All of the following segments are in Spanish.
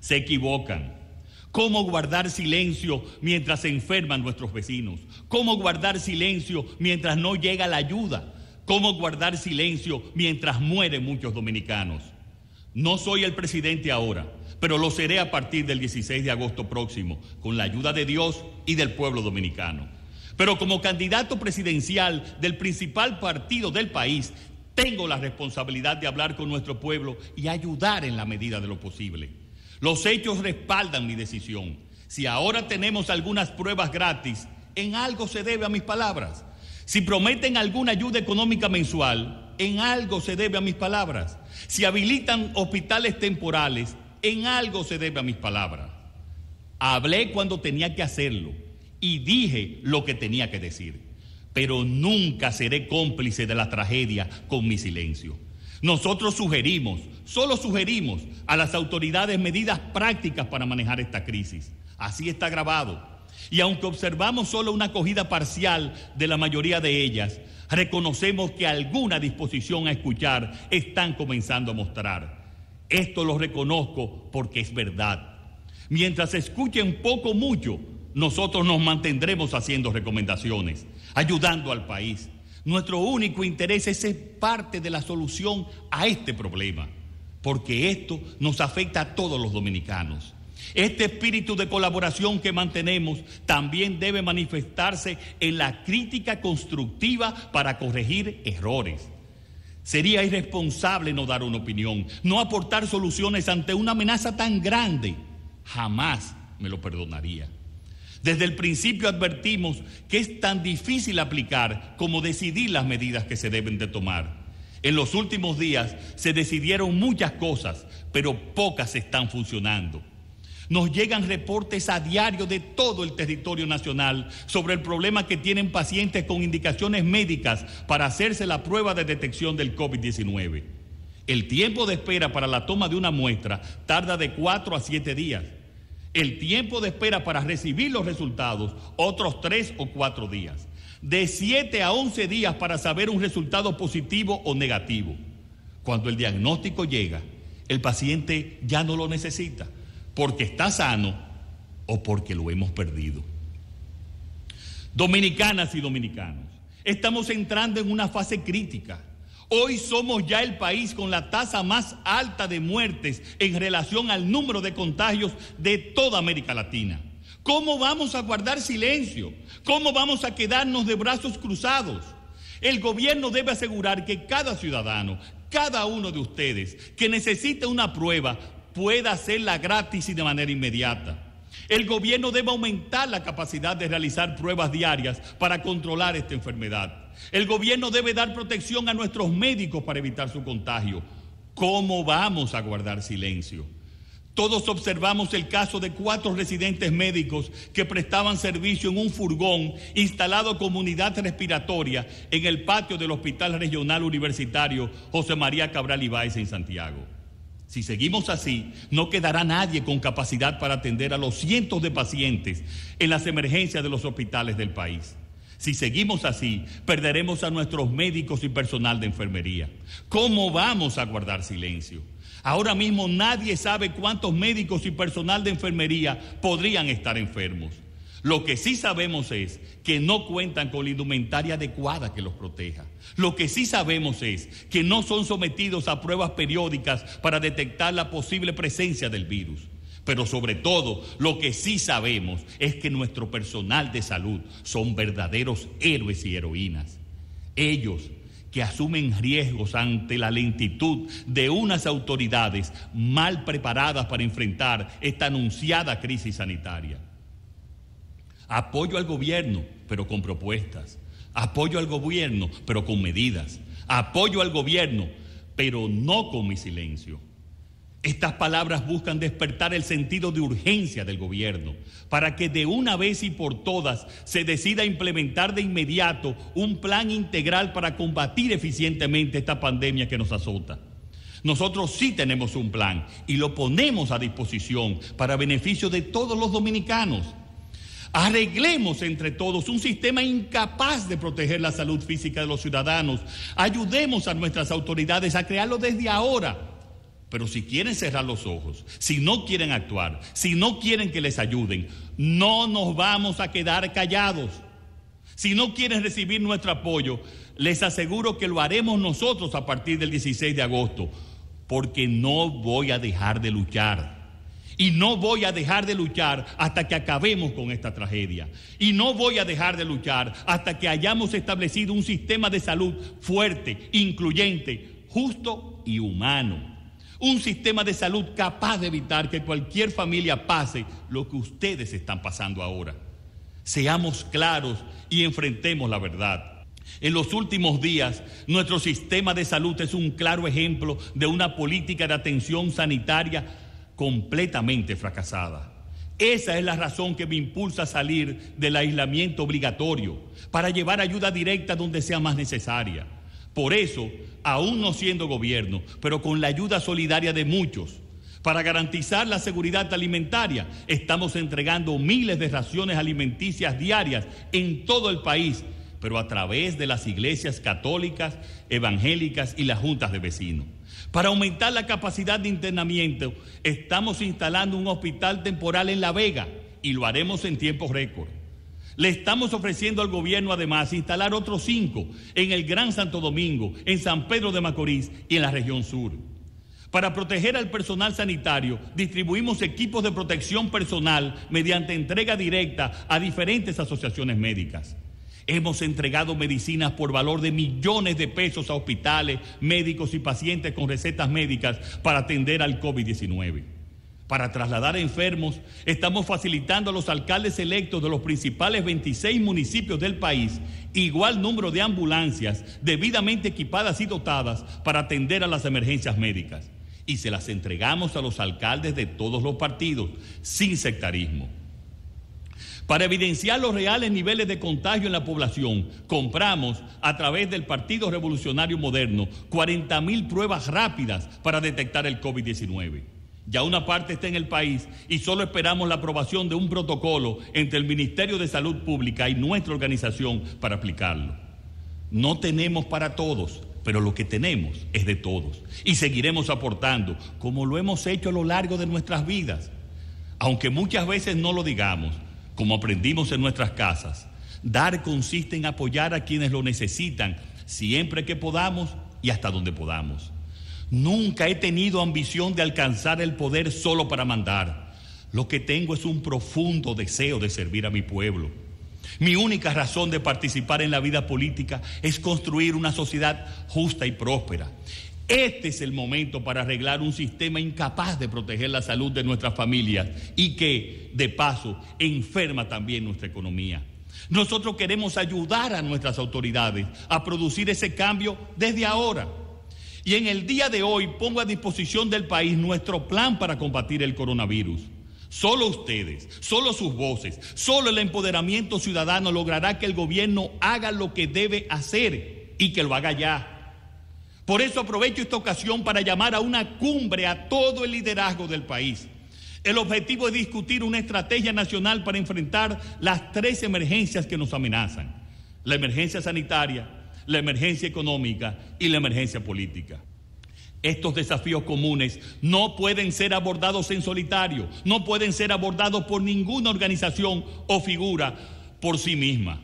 se equivocan. ¿Cómo guardar silencio mientras se enferman nuestros vecinos? ¿Cómo guardar silencio mientras no llega la ayuda? ¿Cómo guardar silencio mientras mueren muchos dominicanos? No soy el presidente ahora, pero lo seré a partir del 16 de agosto próximo, con la ayuda de Dios y del pueblo dominicano. Pero como candidato presidencial del principal partido del país, tengo la responsabilidad de hablar con nuestro pueblo y ayudar en la medida de lo posible. Los hechos respaldan mi decisión. Si ahora tenemos algunas pruebas gratis, en algo se debe a mis palabras. Si prometen alguna ayuda económica mensual, en algo se debe a mis palabras. Si habilitan hospitales temporales, en algo se debe a mis palabras. Hablé cuando tenía que hacerlo y dije lo que tenía que decir pero nunca seré cómplice de la tragedia con mi silencio. Nosotros sugerimos, solo sugerimos a las autoridades medidas prácticas para manejar esta crisis. Así está grabado. Y aunque observamos solo una acogida parcial de la mayoría de ellas, reconocemos que alguna disposición a escuchar están comenzando a mostrar. Esto lo reconozco porque es verdad. Mientras escuchen poco mucho, nosotros nos mantendremos haciendo recomendaciones ayudando al país. Nuestro único interés es ser parte de la solución a este problema, porque esto nos afecta a todos los dominicanos. Este espíritu de colaboración que mantenemos también debe manifestarse en la crítica constructiva para corregir errores. Sería irresponsable no dar una opinión, no aportar soluciones ante una amenaza tan grande. Jamás me lo perdonaría. Desde el principio advertimos que es tan difícil aplicar como decidir las medidas que se deben de tomar. En los últimos días se decidieron muchas cosas, pero pocas están funcionando. Nos llegan reportes a diario de todo el territorio nacional sobre el problema que tienen pacientes con indicaciones médicas para hacerse la prueba de detección del COVID-19. El tiempo de espera para la toma de una muestra tarda de 4 a 7 días el tiempo de espera para recibir los resultados, otros tres o cuatro días. De 7 a 11 días para saber un resultado positivo o negativo. Cuando el diagnóstico llega, el paciente ya no lo necesita porque está sano o porque lo hemos perdido. Dominicanas y dominicanos, estamos entrando en una fase crítica Hoy somos ya el país con la tasa más alta de muertes en relación al número de contagios de toda América Latina. ¿Cómo vamos a guardar silencio? ¿Cómo vamos a quedarnos de brazos cruzados? El gobierno debe asegurar que cada ciudadano, cada uno de ustedes que necesite una prueba, pueda hacerla gratis y de manera inmediata. El gobierno debe aumentar la capacidad de realizar pruebas diarias para controlar esta enfermedad. El gobierno debe dar protección a nuestros médicos para evitar su contagio. ¿Cómo vamos a guardar silencio? Todos observamos el caso de cuatro residentes médicos que prestaban servicio en un furgón instalado como unidad respiratoria en el patio del Hospital Regional Universitario José María Cabral Ibáez en Santiago. Si seguimos así, no quedará nadie con capacidad para atender a los cientos de pacientes en las emergencias de los hospitales del país. Si seguimos así, perderemos a nuestros médicos y personal de enfermería. ¿Cómo vamos a guardar silencio? Ahora mismo nadie sabe cuántos médicos y personal de enfermería podrían estar enfermos. Lo que sí sabemos es que no cuentan con la indumentaria adecuada que los proteja. Lo que sí sabemos es que no son sometidos a pruebas periódicas para detectar la posible presencia del virus. Pero sobre todo, lo que sí sabemos es que nuestro personal de salud son verdaderos héroes y heroínas. Ellos que asumen riesgos ante la lentitud de unas autoridades mal preparadas para enfrentar esta anunciada crisis sanitaria. Apoyo al gobierno, pero con propuestas. Apoyo al gobierno, pero con medidas. Apoyo al gobierno, pero no con mi silencio. Estas palabras buscan despertar el sentido de urgencia del gobierno para que de una vez y por todas se decida implementar de inmediato un plan integral para combatir eficientemente esta pandemia que nos azota. Nosotros sí tenemos un plan y lo ponemos a disposición para beneficio de todos los dominicanos Arreglemos entre todos un sistema incapaz de proteger la salud física de los ciudadanos. Ayudemos a nuestras autoridades a crearlo desde ahora. Pero si quieren cerrar los ojos, si no quieren actuar, si no quieren que les ayuden, no nos vamos a quedar callados. Si no quieren recibir nuestro apoyo, les aseguro que lo haremos nosotros a partir del 16 de agosto, porque no voy a dejar de luchar. Y no voy a dejar de luchar hasta que acabemos con esta tragedia. Y no voy a dejar de luchar hasta que hayamos establecido un sistema de salud fuerte, incluyente, justo y humano. Un sistema de salud capaz de evitar que cualquier familia pase lo que ustedes están pasando ahora. Seamos claros y enfrentemos la verdad. En los últimos días, nuestro sistema de salud es un claro ejemplo de una política de atención sanitaria completamente fracasada. Esa es la razón que me impulsa a salir del aislamiento obligatorio, para llevar ayuda directa donde sea más necesaria. Por eso, aún no siendo gobierno, pero con la ayuda solidaria de muchos, para garantizar la seguridad alimentaria, estamos entregando miles de raciones alimenticias diarias en todo el país pero a través de las iglesias católicas, evangélicas y las juntas de vecinos. Para aumentar la capacidad de internamiento, estamos instalando un hospital temporal en La Vega y lo haremos en tiempo récord. Le estamos ofreciendo al gobierno además instalar otros cinco en el Gran Santo Domingo, en San Pedro de Macorís y en la región sur. Para proteger al personal sanitario, distribuimos equipos de protección personal mediante entrega directa a diferentes asociaciones médicas. Hemos entregado medicinas por valor de millones de pesos a hospitales, médicos y pacientes con recetas médicas para atender al COVID-19. Para trasladar enfermos, estamos facilitando a los alcaldes electos de los principales 26 municipios del país igual número de ambulancias debidamente equipadas y dotadas para atender a las emergencias médicas. Y se las entregamos a los alcaldes de todos los partidos, sin sectarismo. Para evidenciar los reales niveles de contagio en la población, compramos a través del Partido Revolucionario Moderno 40.000 pruebas rápidas para detectar el COVID-19. Ya una parte está en el país y solo esperamos la aprobación de un protocolo entre el Ministerio de Salud Pública y nuestra organización para aplicarlo. No tenemos para todos, pero lo que tenemos es de todos y seguiremos aportando como lo hemos hecho a lo largo de nuestras vidas. Aunque muchas veces no lo digamos, como aprendimos en nuestras casas. Dar consiste en apoyar a quienes lo necesitan, siempre que podamos y hasta donde podamos. Nunca he tenido ambición de alcanzar el poder solo para mandar. Lo que tengo es un profundo deseo de servir a mi pueblo. Mi única razón de participar en la vida política es construir una sociedad justa y próspera. Este es el momento para arreglar un sistema incapaz de proteger la salud de nuestras familias y que, de paso, enferma también nuestra economía. Nosotros queremos ayudar a nuestras autoridades a producir ese cambio desde ahora. Y en el día de hoy pongo a disposición del país nuestro plan para combatir el coronavirus. Solo ustedes, solo sus voces, solo el empoderamiento ciudadano logrará que el gobierno haga lo que debe hacer y que lo haga ya por eso aprovecho esta ocasión para llamar a una cumbre a todo el liderazgo del país. El objetivo es discutir una estrategia nacional para enfrentar las tres emergencias que nos amenazan. La emergencia sanitaria, la emergencia económica y la emergencia política. Estos desafíos comunes no pueden ser abordados en solitario, no pueden ser abordados por ninguna organización o figura por sí misma.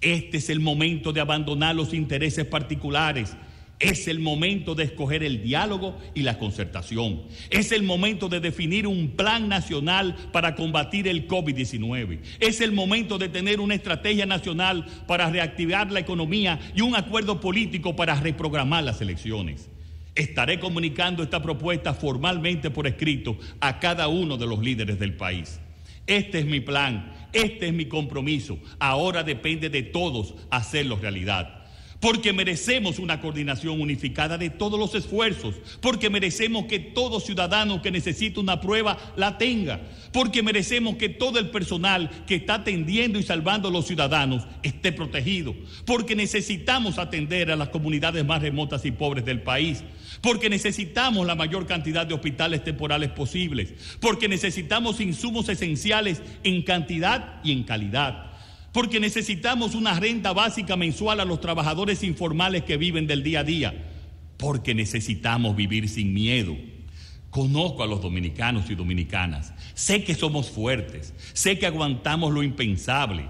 Este es el momento de abandonar los intereses particulares es el momento de escoger el diálogo y la concertación. Es el momento de definir un plan nacional para combatir el COVID-19. Es el momento de tener una estrategia nacional para reactivar la economía y un acuerdo político para reprogramar las elecciones. Estaré comunicando esta propuesta formalmente por escrito a cada uno de los líderes del país. Este es mi plan, este es mi compromiso. Ahora depende de todos hacerlo realidad porque merecemos una coordinación unificada de todos los esfuerzos, porque merecemos que todo ciudadano que necesite una prueba la tenga, porque merecemos que todo el personal que está atendiendo y salvando a los ciudadanos esté protegido, porque necesitamos atender a las comunidades más remotas y pobres del país, porque necesitamos la mayor cantidad de hospitales temporales posibles, porque necesitamos insumos esenciales en cantidad y en calidad porque necesitamos una renta básica mensual a los trabajadores informales que viven del día a día, porque necesitamos vivir sin miedo. Conozco a los dominicanos y dominicanas, sé que somos fuertes, sé que aguantamos lo impensable,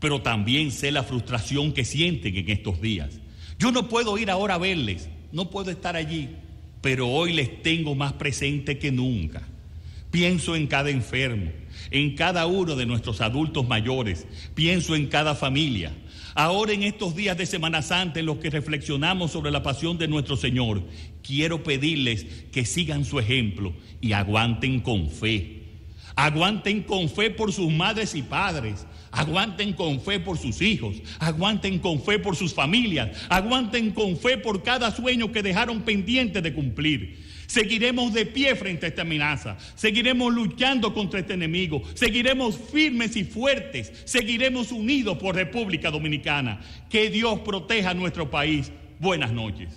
pero también sé la frustración que sienten en estos días. Yo no puedo ir ahora a verles, no puedo estar allí, pero hoy les tengo más presente que nunca. Pienso en cada enfermo, en cada uno de nuestros adultos mayores, pienso en cada familia. Ahora en estos días de Semana Santa en los que reflexionamos sobre la pasión de nuestro Señor, quiero pedirles que sigan su ejemplo y aguanten con fe. Aguanten con fe por sus madres y padres. Aguanten con fe por sus hijos. Aguanten con fe por sus familias. Aguanten con fe por cada sueño que dejaron pendiente de cumplir. Seguiremos de pie frente a esta amenaza. Seguiremos luchando contra este enemigo. Seguiremos firmes y fuertes. Seguiremos unidos por República Dominicana. Que Dios proteja nuestro país. Buenas noches.